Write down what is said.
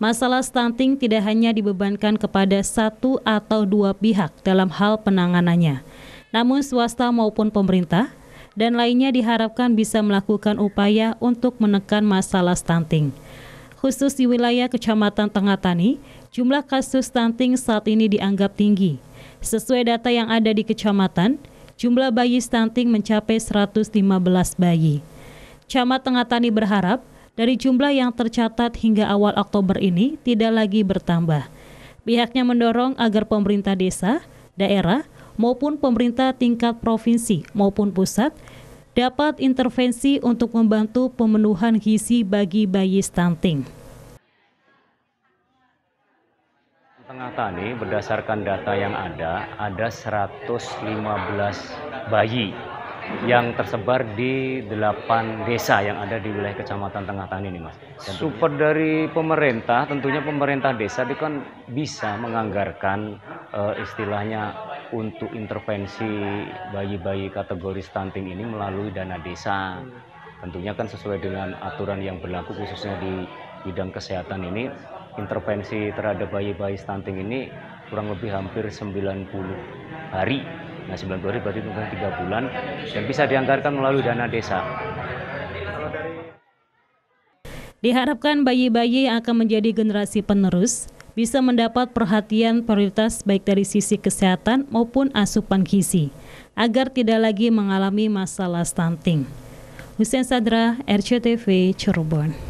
Masalah stunting tidak hanya dibebankan kepada satu atau dua pihak dalam hal penanganannya, namun swasta maupun pemerintah dan lainnya diharapkan bisa melakukan upaya untuk menekan masalah stunting. Khusus di wilayah Kecamatan Tengah-Tani, jumlah kasus stunting saat ini dianggap tinggi. Sesuai data yang ada di kecamatan, jumlah bayi stunting mencapai 115 bayi. Camat Tengah-Tani berharap dari jumlah yang tercatat hingga awal Oktober ini tidak lagi bertambah. Pihaknya mendorong agar pemerintah desa, daerah, maupun pemerintah tingkat provinsi maupun pusat dapat intervensi untuk membantu pemenuhan gizi bagi bayi stunting. Tengah Tani berdasarkan data yang ada, ada 115 bayi yang tersebar di delapan desa yang ada di wilayah Kecamatan Tengah Tani ini, Mas. Tentunya. Super dari pemerintah, tentunya pemerintah desa itu kan bisa menganggarkan uh, istilahnya untuk intervensi bayi-bayi kategori stunting ini melalui dana desa. Tentunya kan sesuai dengan aturan yang berlaku khususnya di bidang kesehatan ini, intervensi terhadap bayi-bayi stunting ini kurang lebih hampir 90 hari Nah 90 hari berarti tunggu 3 bulan dan bisa dianggarkan melalui dana desa. Diharapkan bayi-bayi yang akan menjadi generasi penerus bisa mendapat perhatian prioritas baik dari sisi kesehatan maupun asupan gizi agar tidak lagi mengalami masalah stunting. Hussein Sadra, RCTV, Cirebon.